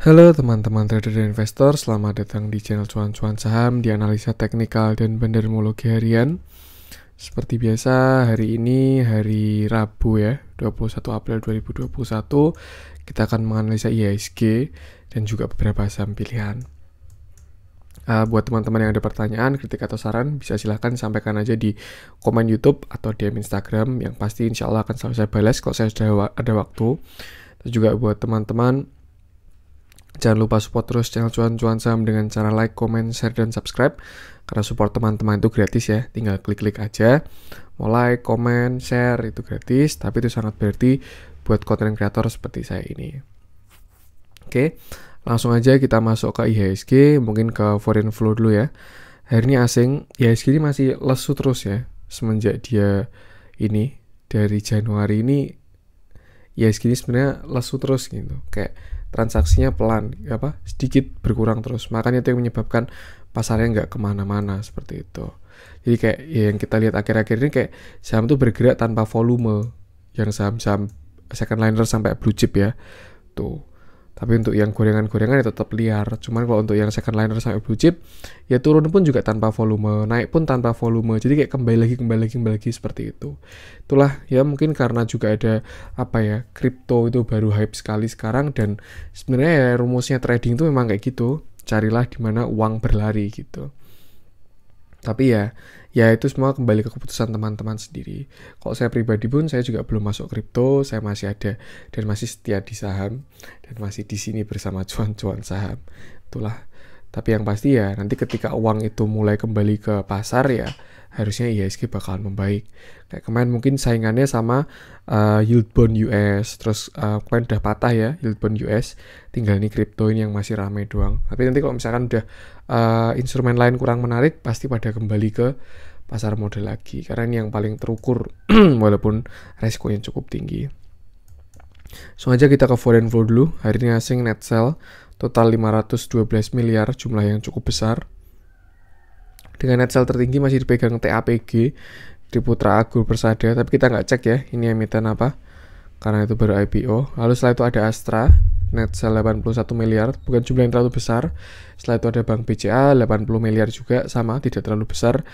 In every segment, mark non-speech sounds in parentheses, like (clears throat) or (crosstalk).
Halo teman-teman trader dan investor, selamat datang di channel cuan-cuan saham di analisa teknikal dan bandarmologi harian. Seperti biasa, hari ini hari Rabu ya, 21 April 2021, kita akan menganalisa IHSG dan juga beberapa saham pilihan. Uh, buat teman-teman yang ada pertanyaan, kritik atau saran, bisa silahkan sampaikan aja di komen YouTube atau DM Instagram yang pasti insya Allah akan selalu saya balas kalau saya sudah ada waktu. Terus juga buat teman-teman Jangan lupa support terus channel cuan-cuan saham dengan cara like, comment, share, dan subscribe. Karena support teman-teman itu gratis ya, tinggal klik-klik aja. Mau like, comment, share itu gratis, tapi itu sangat berarti buat konten kreator seperti saya ini. Oke, langsung aja kita masuk ke IHSG, mungkin ke foreign flow dulu ya. Hari ini asing, IHSG ini masih lesu terus ya, semenjak dia ini, dari Januari ini, IHSG ini sebenarnya lesu terus gitu. Kayak transaksinya pelan apa sedikit berkurang terus makanya itu yang menyebabkan pasarnya nggak kemana-mana seperti itu jadi kayak ya yang kita lihat akhir-akhir ini kayak saham tuh bergerak tanpa volume yang saham-saham second liner sampai blue chip ya tuh tapi untuk yang gorengan-gorengan ya tetap liar. Cuman kalau untuk yang second liner sampai blue chip, ya turun pun juga tanpa volume, naik pun tanpa volume. Jadi kayak kembali lagi, kembali lagi, kembali lagi seperti itu. Itulah ya mungkin karena juga ada apa ya, crypto itu baru hype sekali sekarang dan sebenarnya ya, rumusnya trading itu memang kayak gitu. Carilah di mana uang berlari gitu. Tapi ya, ya itu semua kembali ke keputusan teman-teman sendiri. Kalau saya pribadi pun saya juga belum masuk kripto, saya masih ada dan masih setia di saham dan masih di sini bersama cuan-cuan saham. Itulah tapi yang pasti ya nanti ketika uang itu mulai kembali ke pasar ya harusnya e IHSG bakalan membaik. Kayak kemarin mungkin saingannya sama uh, yield bond US, terus uh, kemarin udah patah ya yield bond US, tinggal nih kripto ini yang masih ramai doang. Tapi nanti kalau misalkan udah uh, instrumen lain kurang menarik, pasti pada kembali ke pasar modal lagi. Karena ini yang paling terukur (clears throat) walaupun resikonya cukup tinggi. Sengaja aja kita ke foreign flow dulu. Hari ini asing net sell total 512 miliar, jumlah yang cukup besar. Dengan net sell tertinggi masih dipegang TAPG di Putra Agung Persada, tapi kita nggak cek ya ini emiten apa karena itu baru IPO. Lalu setelah itu ada Astra, net sale 81 miliar, bukan jumlah yang terlalu besar. Setelah itu ada Bank BCA 80 miliar juga sama, tidak terlalu besar.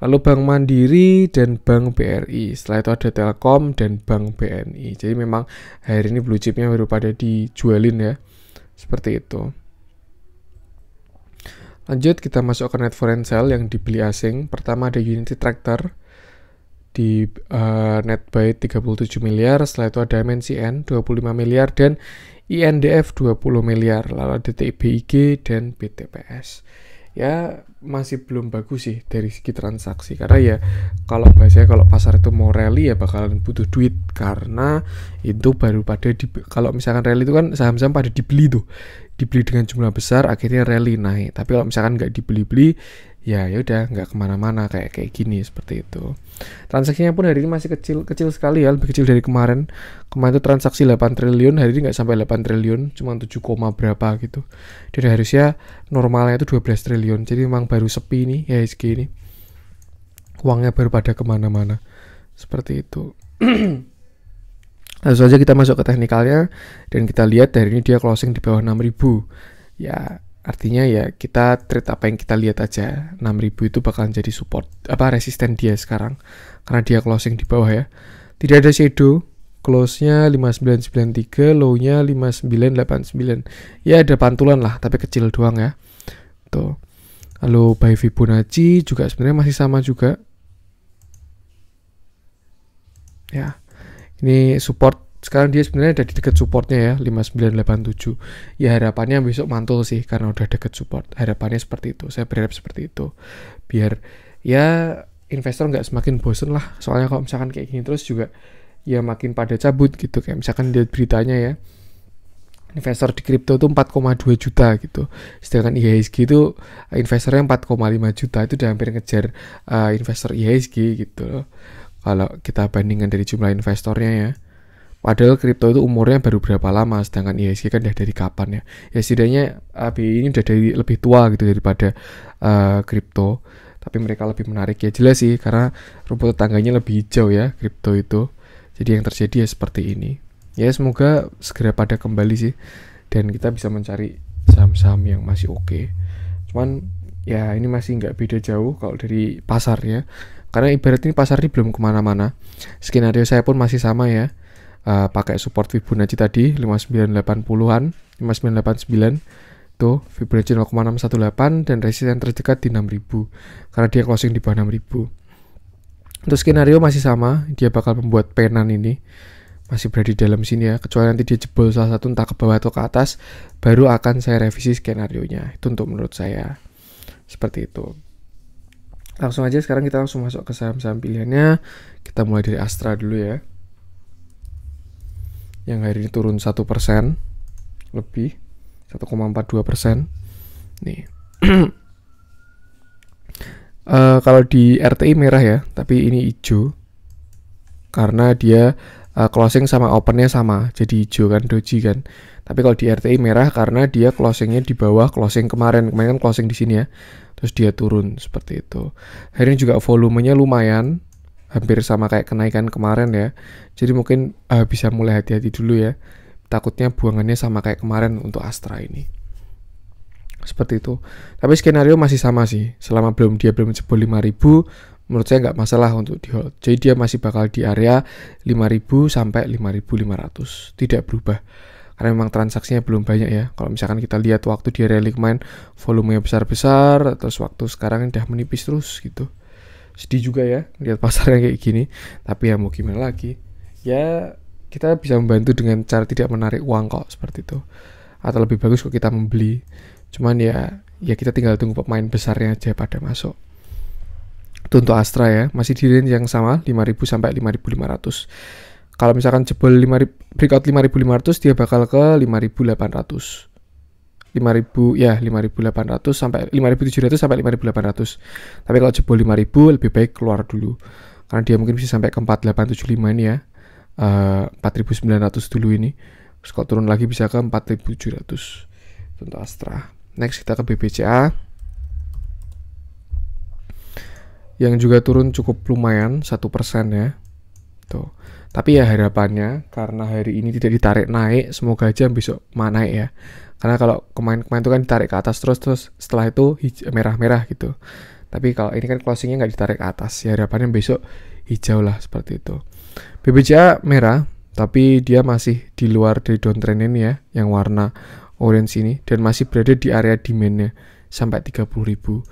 Lalu Bank Mandiri dan Bank BRI. Setelah itu ada Telkom dan Bank BNI. Jadi memang hari ini blue chipnya baru pada dijualin ya. Seperti itu. Lanjut kita masuk ke net foreign sale yang dibeli asing. Pertama ada Unity Tractor di uh, net buy 37 miliar, setelah itu ada MNCN 25 miliar dan INDF 20 miliar, lalu ada TBIG dan BTPS. Ya masih belum bagus sih dari segi transaksi karena ya kalau biasanya kalau pasar itu mau rally ya bakalan butuh duit karena itu baru pada di, kalau misalkan rally itu kan saham-saham pada dibeli tuh dibeli dengan jumlah besar akhirnya rally naik tapi kalau misalkan nggak dibeli-beli ya ya udah nggak kemana-mana kayak kayak gini seperti itu transaksinya pun hari ini masih kecil kecil sekali ya lebih kecil dari kemarin kemarin itu transaksi 8 triliun hari ini nggak sampai 8 triliun cuma 7, berapa gitu jadi harusnya normalnya itu 12 triliun jadi memang baru sepi nih ya HSG ini uangnya baru pada kemana-mana seperti itu (clears throat) langsung aja kita masuk ke teknikalnya dan kita lihat hari ini dia closing di bawah 6000 ya Artinya ya kita treat apa yang kita lihat aja. 6000 itu bakalan jadi support apa resisten dia sekarang karena dia closing di bawah ya. Tidak ada shadow, close-nya 5993, low-nya 5989. Ya ada pantulan lah, tapi kecil doang ya. Tuh. Lalu by Fibonacci juga sebenarnya masih sama juga. Ya. Ini support sekarang dia sebenarnya ada di deket supportnya ya 5987 ya harapannya besok mantul sih karena udah deket support harapannya seperti itu saya berharap seperti itu biar ya investor nggak semakin bosen lah soalnya kalau misalkan kayak gini terus juga ya makin pada cabut gitu kayak misalkan lihat beritanya ya investor di kripto itu 4,2 juta gitu sedangkan e IHSG itu investornya 4,5 juta itu udah hampir ngejar uh, investor e IHSG gitu loh kalau kita bandingkan dari jumlah investornya ya Padahal kripto itu umurnya baru berapa lama, sedangkan IHSG kan udah dari kapan ya. Ya setidaknya ABI eh, ini udah dari lebih tua gitu daripada uh, Tapi mereka lebih menarik ya jelas sih karena rumput tetangganya lebih hijau ya kripto itu. Jadi yang terjadi ya seperti ini. Ya semoga segera pada kembali sih dan kita bisa mencari saham-saham yang masih oke. Okay. Cuman ya ini masih nggak beda jauh kalau dari pasar ya. Karena ibarat ini pasar ini belum kemana-mana. Skenario saya pun masih sama ya uh, pakai support Fibonacci tadi 5980-an 5989 itu Fibonacci 0,618 dan resisten terdekat di 6000 karena dia closing di bawah 6000 untuk skenario masih sama dia bakal membuat penan ini masih berada di dalam sini ya kecuali nanti dia jebol salah satu entah ke bawah atau ke atas baru akan saya revisi skenario nya itu untuk menurut saya seperti itu langsung aja sekarang kita langsung masuk ke saham-saham pilihannya kita mulai dari Astra dulu ya yang hari ini turun satu persen lebih 1,42 persen nih uh, (clears throat) kalau di RTI merah ya tapi ini hijau karena dia uh, closing sama opennya sama jadi hijau kan doji kan tapi kalau di RTI merah karena dia closingnya di bawah closing kemarin kemarin kan closing di sini ya terus dia turun seperti itu hari ini juga volumenya lumayan hampir sama kayak kenaikan kemarin ya. Jadi mungkin uh, bisa mulai hati-hati dulu ya. Takutnya buangannya sama kayak kemarin untuk Astra ini. Seperti itu. Tapi skenario masih sama sih. Selama belum dia belum jebol 5000, menurut saya nggak masalah untuk di hold. Jadi dia masih bakal di area 5000 sampai 5500. Tidak berubah karena memang transaksinya belum banyak ya. Kalau misalkan kita lihat waktu dia Relic main, volumenya besar-besar, terus waktu sekarang udah menipis terus gitu sedih juga ya lihat pasarnya kayak gini tapi ya mau gimana lagi ya kita bisa membantu dengan cara tidak menarik uang kok seperti itu atau lebih bagus kok kita membeli cuman ya ya kita tinggal tunggu pemain besarnya aja pada masuk itu untuk Astra ya masih di range yang sama 5000 sampai 5500 kalau misalkan jebol 5000 breakout 5500 dia bakal ke 5800 5000 ya 5800 sampai 5700 sampai 5800. Tapi kalau jebol 5000 lebih baik keluar dulu. Karena dia mungkin bisa sampai ke 4875 ini ya. Uh, eh, 4900 dulu ini. Terus kalau turun lagi bisa ke 4700 untuk Astra. Next kita ke BBCA. Yang juga turun cukup lumayan, satu persen ya gitu tapi ya harapannya karena hari ini tidak ditarik naik semoga aja besok mana naik ya karena kalau kemarin-kemarin itu kan ditarik ke atas terus terus setelah itu merah-merah gitu tapi kalau ini kan closingnya nggak ditarik ke atas ya harapannya besok hijau lah seperti itu BBCA merah tapi dia masih di luar dari downtrend ini ya yang warna orange ini dan masih berada di area demandnya sampai 30.000 ribu.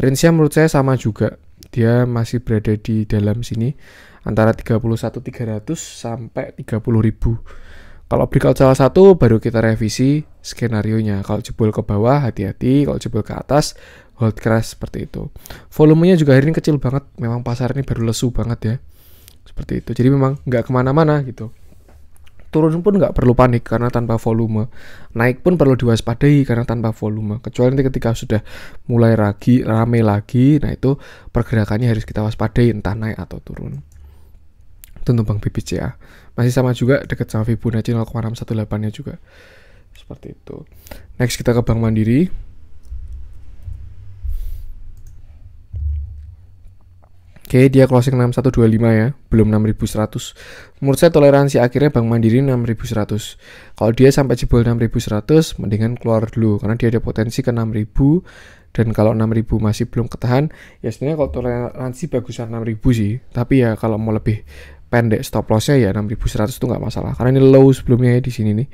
nya menurut saya sama juga dia masih berada di dalam sini antara 31.300 sampai 30.000. Kalau breakout salah satu baru kita revisi skenario nya. Kalau jebol ke bawah hati-hati, kalau jebol ke atas hold crash seperti itu. Volumenya juga hari ini kecil banget, memang pasar ini baru lesu banget ya. Seperti itu. Jadi memang nggak kemana-mana gitu turun pun nggak perlu panik karena tanpa volume naik pun perlu diwaspadai karena tanpa volume kecuali nanti ketika sudah mulai lagi rame lagi nah itu pergerakannya harus kita waspadai entah naik atau turun itu numpang ya masih sama juga dekat sama Fibonacci 0,618 nya juga seperti itu next kita ke Bank Mandiri Oke, dia closing 6125 ya, belum 6100. Menurut saya toleransi akhirnya Bank Mandiri 6100. Kalau dia sampai jebol 6100, mendingan keluar dulu karena dia ada potensi ke 6000 dan kalau 6000 masih belum ketahan, ya sebenarnya kalau toleransi bagusan 6000 sih, tapi ya kalau mau lebih pendek stop lossnya ya 6100 itu nggak masalah karena ini low sebelumnya ya di sini nih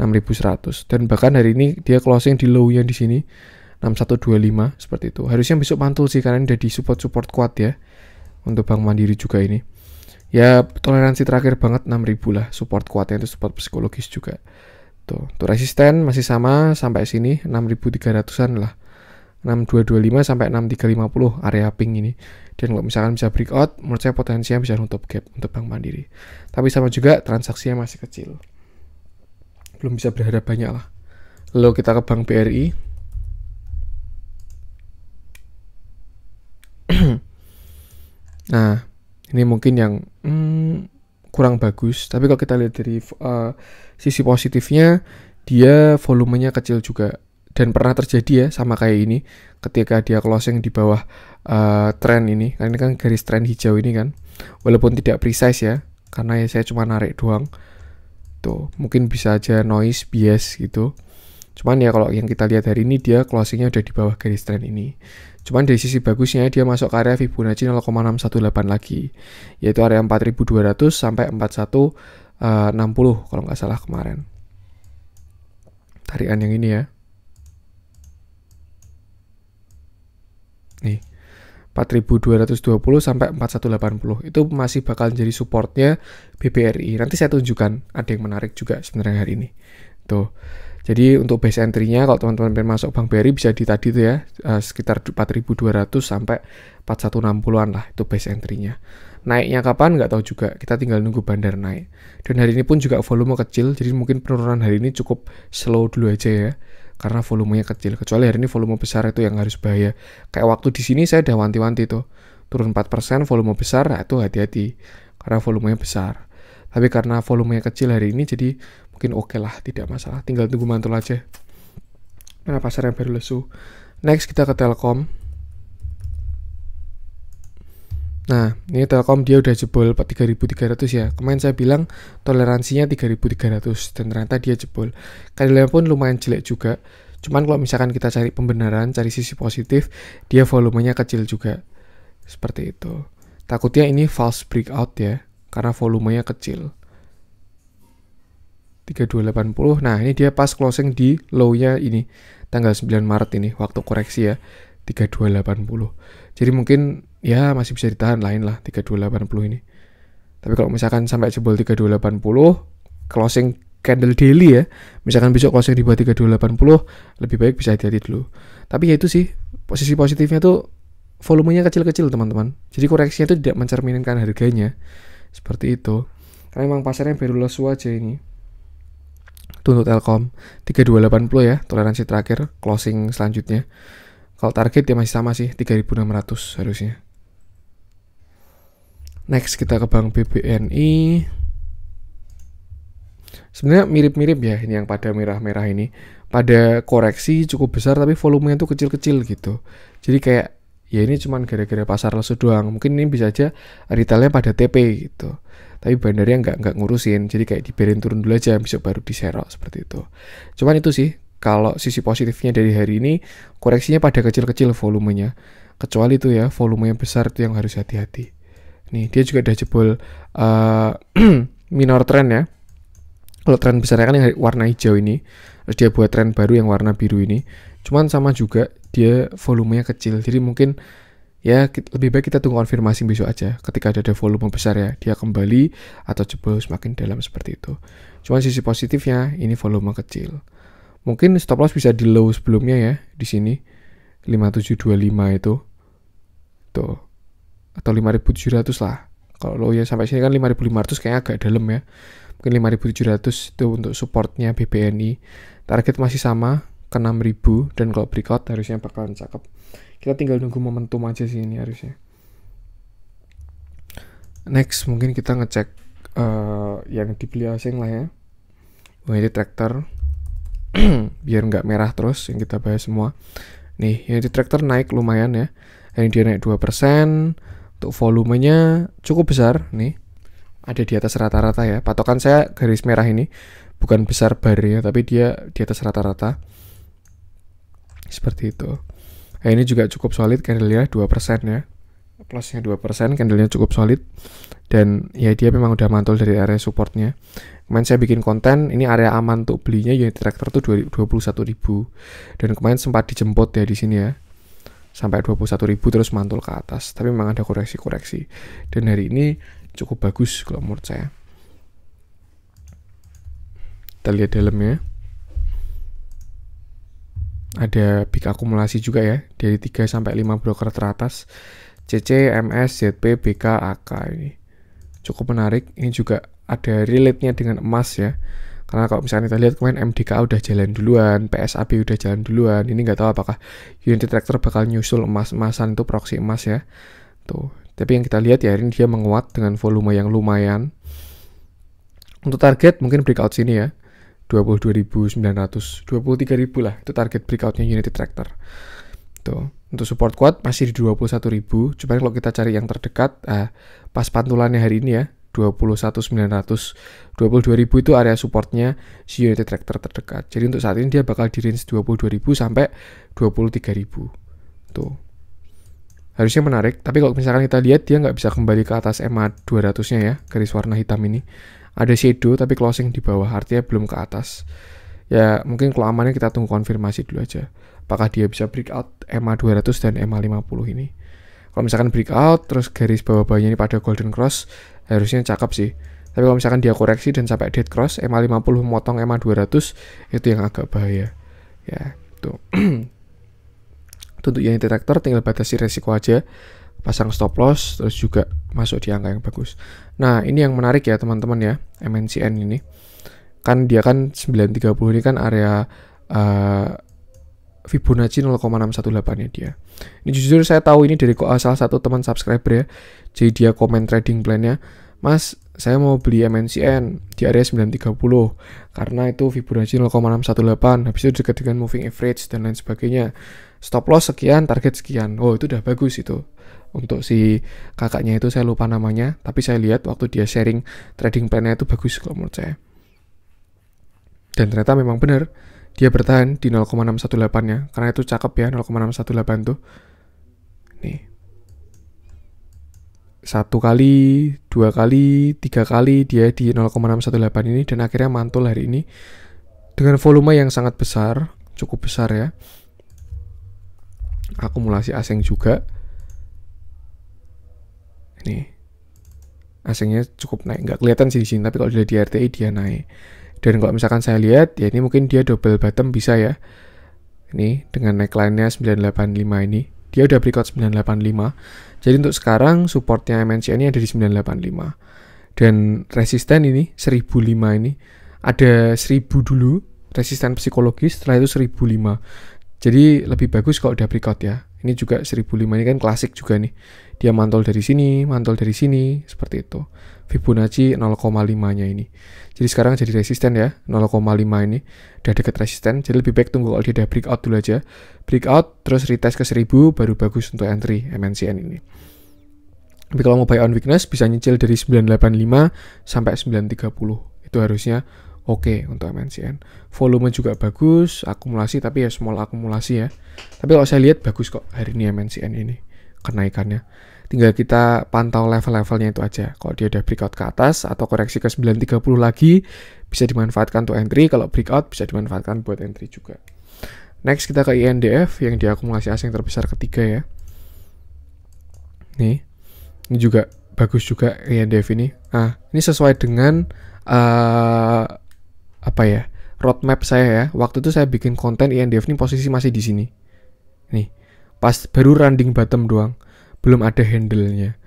6100 dan bahkan hari ini dia closing di low yang di sini 6125 seperti itu harusnya besok mantul sih karena ini udah di support support kuat ya untuk Bank Mandiri juga ini ya toleransi terakhir banget 6000 lah support kuatnya itu support psikologis juga tuh tuh resisten masih sama sampai sini 6300an lah 6225 sampai 6350 area pink ini. Dan kalau misalkan bisa breakout, menurut saya potensinya bisa nutup gap untuk Bank Mandiri. Tapi sama juga transaksinya masih kecil. Belum bisa berharap banyak lah. Lalu kita ke Bank BRI. (clears throat) nah, ini mungkin yang hmm, kurang bagus. Tapi kalau kita lihat dari uh, sisi positifnya, dia volumenya kecil juga dan pernah terjadi ya sama kayak ini ketika dia closing di bawah uh, trend ini kan ini kan garis trend hijau ini kan walaupun tidak precise ya karena ya saya cuma narik doang tuh mungkin bisa aja noise bias gitu cuman ya kalau yang kita lihat hari ini dia closingnya udah di bawah garis trend ini cuman dari sisi bagusnya dia masuk ke area Fibonacci 0,618 lagi yaitu area 4200 sampai 4160 eh, kalau nggak salah kemarin tarian yang ini ya 4220 sampai 4180 itu masih bakal jadi supportnya BBRI nanti saya tunjukkan ada yang menarik juga sebenarnya hari ini tuh jadi untuk base entry-nya kalau teman-teman pengen masuk Bank BRI bisa di tadi tuh ya eh, sekitar 4200 sampai 4160-an lah itu base entry-nya naiknya kapan nggak tahu juga kita tinggal nunggu bandar naik dan hari ini pun juga volume kecil jadi mungkin penurunan hari ini cukup slow dulu aja ya karena volumenya kecil. Kecuali hari ini volume besar itu yang harus bahaya. Kayak waktu di sini saya udah wanti-wanti tuh. Turun 4% volume besar, nah itu hati-hati. Karena volumenya besar. Tapi karena volumenya kecil hari ini jadi mungkin oke okay lah, tidak masalah. Tinggal tunggu mantul aja. Karena pasar yang baru lesu. Next kita ke Telkom. Nah, ini Telkom dia udah jebol 3300 ya. Kemarin saya bilang toleransinya 3300 dan ternyata dia jebol. Kailnya pun lumayan jelek juga. Cuman kalau misalkan kita cari pembenaran, cari sisi positif, dia volumenya kecil juga. Seperti itu. Takutnya ini false breakout ya, karena volumenya kecil. 3280. Nah, ini dia pas closing di low-nya ini tanggal 9 Maret ini waktu koreksi ya. 3280. Jadi mungkin ya masih bisa ditahan lain lah 3280 ini. Tapi kalau misalkan sampai jebol 3280 closing candle daily ya, misalkan besok closing di bawah 3280 lebih baik bisa hati-hati dulu. Tapi ya itu sih posisi positifnya tuh volumenya kecil-kecil teman-teman. Jadi koreksinya itu tidak mencerminkan harganya seperti itu. Karena emang pasarnya baru lesu aja ini. Tuntut Telkom 3280 ya toleransi terakhir closing selanjutnya. Kalau target ya masih sama sih 3600 harusnya. Next kita ke Bank BBNI. Sebenarnya mirip-mirip ya ini yang pada merah-merah ini. Pada koreksi cukup besar tapi volumenya tuh kecil-kecil gitu. Jadi kayak ya ini cuman gara-gara pasar lesu doang. Mungkin ini bisa aja retailnya pada TP gitu. Tapi bandarnya nggak nggak ngurusin. Jadi kayak diberin turun dulu aja besok baru diserok seperti itu. Cuman itu sih kalau sisi positifnya dari hari ini koreksinya pada kecil-kecil volumenya. Kecuali itu ya volumenya besar itu yang harus hati-hati. Nih, dia juga udah jebol uh, (clears throat) minor trend ya. Kalau tren besarnya kan yang warna hijau ini, terus dia buat trend baru yang warna biru ini. Cuman sama juga dia volumenya kecil. Jadi mungkin ya lebih baik kita tunggu konfirmasi besok aja ketika ada, ada volume besar ya dia kembali atau jebol semakin dalam seperti itu cuman sisi positifnya ini volume kecil mungkin stop loss bisa di low sebelumnya ya di sini 5725 itu tuh atau 5.700 lah kalau lo ya sampai sini kan 5.500 kayaknya agak dalam ya mungkin 5.700 itu untuk supportnya BBNI target masih sama ke 6.000 dan kalau breakout harusnya bakalan cakep kita tinggal nunggu momentum aja sih ini harusnya next mungkin kita ngecek uh, yang dibeli asing lah ya ini tractor (clears throat) biar nggak merah terus yang kita bahas semua nih ini tractor naik lumayan ya ini dia naik 2% untuk volumenya cukup besar nih. Ada di atas rata-rata ya. Patokan saya garis merah ini bukan besar bar ya, tapi dia di atas rata-rata. Seperti itu. Nah, ini juga cukup solid candlenya 2% ya. Plusnya 2%, candlenya cukup solid. Dan ya dia memang udah mantul dari area supportnya. Kemarin saya bikin konten, ini area aman untuk belinya unit tractor tuh 21.000. Dan kemarin sempat dijemput ya di sini ya sampai ribu terus mantul ke atas tapi memang ada koreksi-koreksi dan hari ini cukup bagus kalau menurut saya kita lihat dalamnya ada big akumulasi juga ya dari 3 sampai 5 broker teratas CC, MS, ZP, BK, AK ini cukup menarik ini juga ada relate-nya dengan emas ya karena kalau misalnya kita lihat kemarin MDK udah jalan duluan, PSAB udah jalan duluan. Ini nggak tahu apakah unit tractor bakal nyusul emas-emasan itu proxy emas ya. Tuh. Tapi yang kita lihat ya ini dia menguat dengan volume yang lumayan. Untuk target mungkin breakout sini ya. 22.900, 23.000 lah. Itu target breakoutnya Unit Tractor. Tuh. Untuk support kuat masih di 21.000. Coba kalau kita cari yang terdekat, eh, pas pantulannya hari ini ya, 21.900 22.000 itu area supportnya si United Tractor terdekat jadi untuk saat ini dia bakal di range 22.000 sampai 23.000 tuh harusnya menarik tapi kalau misalkan kita lihat dia nggak bisa kembali ke atas MA 200 nya ya garis warna hitam ini ada shadow tapi closing di bawah artinya belum ke atas ya mungkin kalau amannya kita tunggu konfirmasi dulu aja apakah dia bisa break out 200 dan MA 50 ini kalau misalkan breakout terus garis bawah bawahnya ini pada golden cross harusnya cakep sih tapi kalau misalkan dia koreksi dan sampai dead cross EMA 50 memotong EMA 200 itu yang agak bahaya ya tuh (clears throat) untuk yang detektor tinggal batasi resiko aja pasang stop loss terus juga masuk di angka yang bagus nah ini yang menarik ya teman-teman ya MNCN ini kan dia kan 930 ini kan area uh, Fibonacci 0,618 ya dia. Ini jujur saya tahu ini dari salah satu teman subscriber ya. Jadi dia komen trading plan-nya, "Mas, saya mau beli MNCN di area 930 karena itu Fibonacci 0,618, habis itu dekat dengan moving average dan lain sebagainya. Stop loss sekian, target sekian." Oh, itu udah bagus itu. Untuk si kakaknya itu saya lupa namanya, tapi saya lihat waktu dia sharing trading plan-nya itu bagus kalau menurut saya. Dan ternyata memang benar dia bertahan di 0,618 ya karena itu cakep ya 0,618 tuh nih satu kali, dua kali, tiga kali dia di 0,618 ini dan akhirnya mantul hari ini dengan volume yang sangat besar, cukup besar ya. Akumulasi asing juga. Nih, asingnya cukup naik, nggak kelihatan sih di sini, tapi kalau dilihat di RTI dia naik. Dan kalau misalkan saya lihat, ya ini mungkin dia double bottom bisa ya. Ini dengan neckline-nya 985 ini. Dia udah breakout 985. Jadi untuk sekarang supportnya MNC ini ada di 985. Dan resisten ini 1005 ini ada 1000 dulu resisten psikologis setelah itu 1005. Jadi lebih bagus kalau udah breakout ya. Ini juga 1005 ini kan klasik juga nih. Dia mantul dari sini, mantul dari sini, seperti itu. Fibonacci 0,5-nya ini. Jadi sekarang jadi resisten ya, 0,5 ini. Udah deket resisten, jadi lebih baik tunggu kalau dia udah breakout dulu aja. Breakout, terus retest ke 1000, baru bagus untuk entry MNCN ini. Tapi kalau mau buy on weakness, bisa nyicil dari 985 sampai 930. Itu harusnya oke okay untuk MNCN. Volume juga bagus, akumulasi tapi ya small akumulasi ya. Tapi kalau saya lihat bagus kok hari ini MNCN ini kenaikannya. Tinggal kita pantau level-levelnya itu aja. Kalau dia udah breakout ke atas atau koreksi ke 930 lagi bisa dimanfaatkan untuk entry, kalau breakout bisa dimanfaatkan buat entry juga. Next kita ke INDF yang diakumulasi asing terbesar ketiga ya. Nih. Ini juga bagus juga INDF ini. Nah, ini sesuai dengan uh, apa ya roadmap saya ya. Waktu itu saya bikin konten INDF e ini posisi masih di sini. Nih, pas baru running bottom doang, belum ada handle-nya.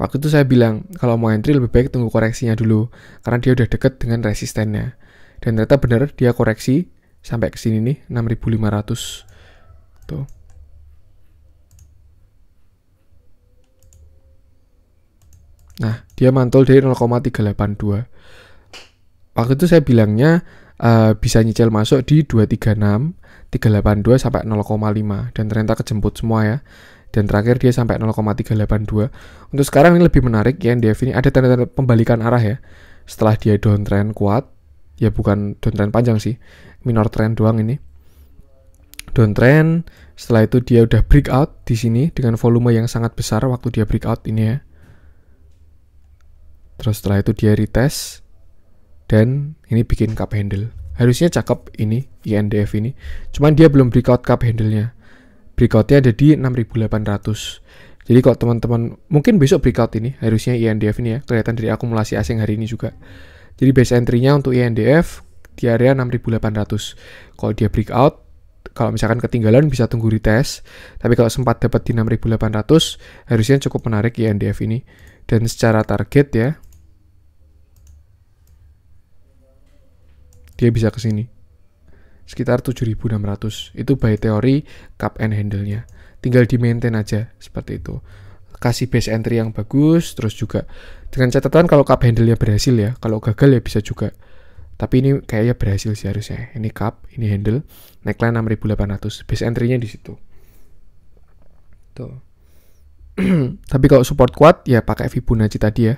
Waktu itu saya bilang kalau mau entry lebih baik tunggu koreksinya dulu karena dia udah deket dengan resistennya. Dan ternyata benar dia koreksi sampai ke sini nih 6500. Tuh. Nah, dia mantul dari 0,382. Waktu itu saya bilangnya uh, bisa nyicil masuk di 236, 382 sampai 0,5 dan ternyata kejemput semua ya. Dan terakhir dia sampai 0,382. Untuk sekarang ini lebih menarik ya NDF ini ada tanda-tanda pembalikan arah ya. Setelah dia downtrend kuat, ya bukan downtrend panjang sih, minor trend doang ini. Downtrend, setelah itu dia udah breakout di sini dengan volume yang sangat besar waktu dia breakout ini ya. Terus setelah itu dia retest dan ini bikin cup handle harusnya cakep ini INDF ini cuman dia belum breakout cup handle-nya breakoutnya ada di 6800 jadi kalau teman-teman mungkin besok breakout ini harusnya INDF ini ya kelihatan dari akumulasi asing hari ini juga jadi base entry-nya untuk INDF di area 6800 kalau dia breakout kalau misalkan ketinggalan bisa tunggu retest tapi kalau sempat dapat di 6800 harusnya cukup menarik INDF ini dan secara target ya dia bisa ke sini. Sekitar 7600. Itu by teori cup and handle-nya. Tinggal di maintain aja seperti itu. Kasih base entry yang bagus terus juga dengan catatan kalau cup handle-nya berhasil ya. Kalau gagal ya bisa juga. Tapi ini kayaknya berhasil sih harusnya. Ini cup, ini handle, neckline 6800. Base entry-nya di situ. Tuh. (clears throat) Tapi kalau support kuat ya pakai Fibonacci tadi ya.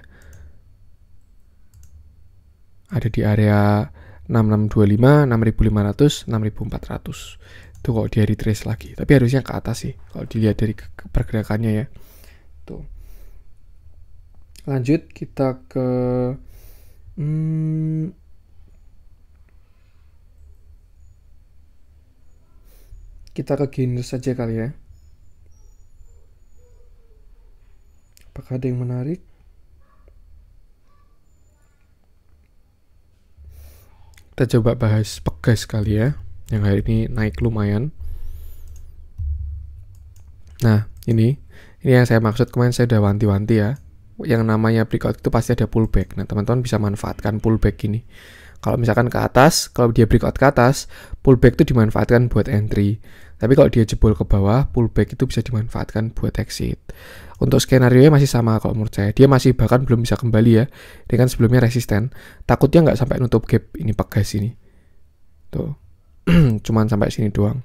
Ada di area 6625, 6500, 6400. Itu kalau dia retrace lagi, tapi harusnya ke atas sih kalau dilihat dari pergerakannya ya. Tuh. Lanjut kita ke hmm, kita ke Genius saja kali ya. Apakah ada yang menarik? Kita coba bahas pegas kali ya, yang hari ini naik lumayan. Nah, ini ini yang saya maksud kemarin saya udah wanti-wanti ya. Yang namanya breakout itu pasti ada pullback. Nah, teman-teman bisa manfaatkan pullback ini. Kalau misalkan ke atas, kalau dia breakout ke atas, pullback itu dimanfaatkan buat entry. Tapi kalau dia jebol ke bawah, pullback itu bisa dimanfaatkan buat exit. Untuk skenario masih sama kalau menurut saya. Dia masih bahkan belum bisa kembali ya. Dia kan sebelumnya resisten. Takutnya nggak sampai nutup gap ini pegas ini. Tuh. (clears throat) Cuman sampai sini doang.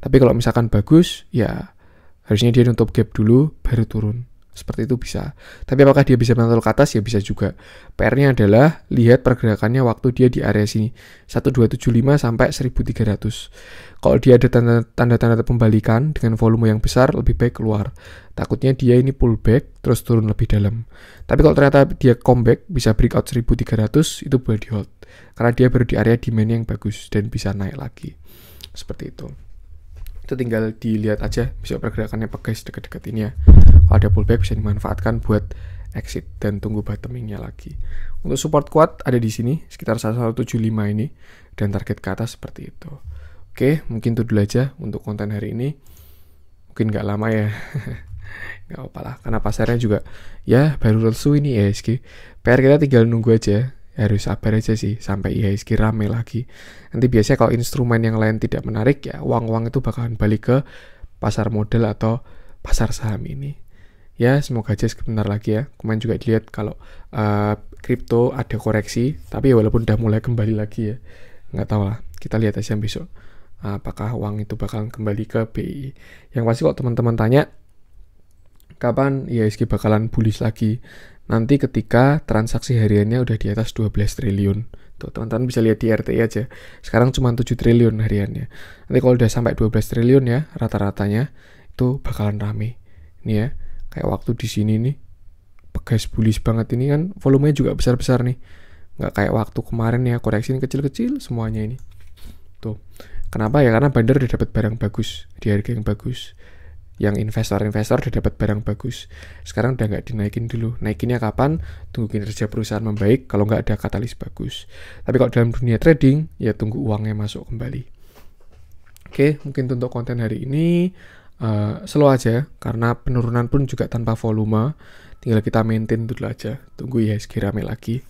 Tapi kalau misalkan bagus, ya harusnya dia nutup gap dulu, baru turun. Seperti itu bisa. Tapi apakah dia bisa menonton ke atas? Ya bisa juga. PR-nya adalah lihat pergerakannya waktu dia di area sini. 1275 sampai 1300. Kalau dia ada tanda-tanda pembalikan dengan volume yang besar, lebih baik keluar. Takutnya dia ini pullback, terus turun lebih dalam. Tapi kalau ternyata dia comeback, bisa breakout 1300, itu boleh di hold. Karena dia baru di area demand yang bagus dan bisa naik lagi. Seperti itu itu tinggal dilihat aja bisa pergerakannya apa sedekat-dekat ini ya ada pullback bisa dimanfaatkan buat exit dan tunggu bottomingnya lagi. Untuk support kuat ada di sini sekitar 1175 ini dan target ke atas seperti itu. Oke, mungkin itu dulu aja untuk konten hari ini. Mungkin nggak lama ya. (laughs) nggak apa lah, karena pasarnya juga ya baru lesu ini ya IHSG. PR kita tinggal nunggu aja, harus sabar aja sih sampai ya, IHSG rame lagi. Nanti biasanya kalau instrumen yang lain tidak menarik ya uang-uang itu bakalan balik ke pasar modal atau pasar saham ini ya semoga aja sebentar lagi ya kemarin juga dilihat kalau uh, kripto ada koreksi tapi ya walaupun udah mulai kembali lagi ya nggak tahu lah kita lihat aja yang besok eh, apakah uang itu bakalan kembali ke BI yang pasti kok teman-teman tanya kapan IHSG bakalan bullish lagi nanti ketika transaksi hariannya udah di atas 12 triliun tuh teman-teman bisa lihat di RTI aja sekarang cuma 7 triliun hariannya nanti kalau udah sampai 12 triliun ya rata-ratanya itu bakalan rame ini ya kayak waktu di sini nih pegas bullish banget ini kan volumenya juga besar-besar nih nggak kayak waktu kemarin ya koreksi kecil-kecil semuanya ini tuh kenapa ya karena bandar udah dapat barang bagus di harga yang bagus yang investor-investor udah dapat barang bagus sekarang udah nggak dinaikin dulu naikinnya kapan tunggu kinerja perusahaan membaik kalau nggak ada katalis bagus tapi kalau dalam dunia trading ya tunggu uangnya masuk kembali oke mungkin untuk konten hari ini uh, slow aja karena penurunan pun juga tanpa volume tinggal kita maintain dulu aja tunggu ya IHSG rame lagi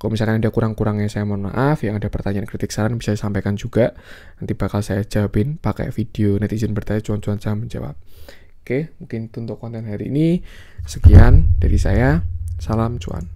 kalau misalkan ada kurang-kurangnya saya mohon maaf yang ada pertanyaan kritik saran bisa sampaikan juga nanti bakal saya jawabin pakai video netizen bertanya cuan-cuan saya menjawab oke mungkin itu untuk konten hari ini sekian dari saya salam cuan